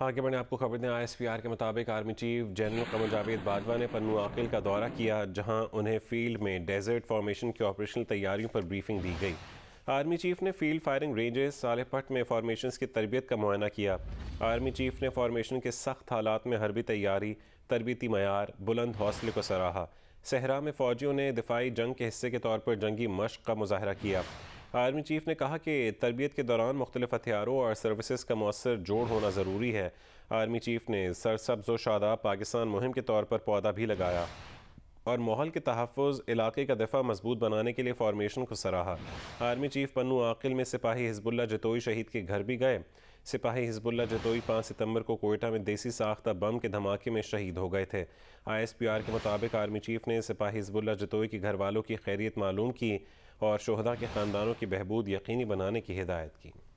हाँ कि बढ़े आपको खबर दें आईएसपीआर के मुताबिक army chief general Qamar Javed Bajwa ने पन्नू आकिल का दौरा किया जहां उन्हें फील्ड में डेजर्ट फॉर्मेशन की ऑपरेशनल तैयारियों पर ब्रीफिंग दी गई आर्मी चीफ ने फील्ड फायरिंग रेंजेस सालेपट में फार्मेशन की तरबियत का मुआयना किया आर्मी चीफ ने फॉर्मेशन के सख्त हालात में हरबी तैयारी तरबती मैार बुलंद हौसले को सराहा सहरा में फ़ौजियों ने दिफाई जंग के हिस्से के तौर पर जंगी मश्क का मुजाहरा किया आर्मी चीफ ने कहा कि तरबियत के दौरान मुख्तलिफ हथियारों और सर्विसज़ का मौसर जोड़ होना ज़रूरी है आर्मी चीफ ने सरसब्ज व शादाब पाकिस्तान मुहिम के तौर पर पौधा भी लगाया और माहौल के तहफ़ इलाके का दफा मजबूत बनाने के लिए फॉर्मेशन को सराहा आर्मी चीफ पन्नू आकिल में सिपाही हिजबुल्ला जतोई शहीद के घर भी गए सिपाही हिजबुल्ला जतोई 5 सितंबर को कोयटा में देसी साख्ता बम के धमाके में शहीद हो गए थे आईएसपीआर के मुताबिक आर्मी चीफ ने सिपाही हिजबुल्ला जतोई के घर वालों की खैरियत मालूम की और शहदा के ख़ानदानों की बहबूद यकीनी बनाने की हिदायत की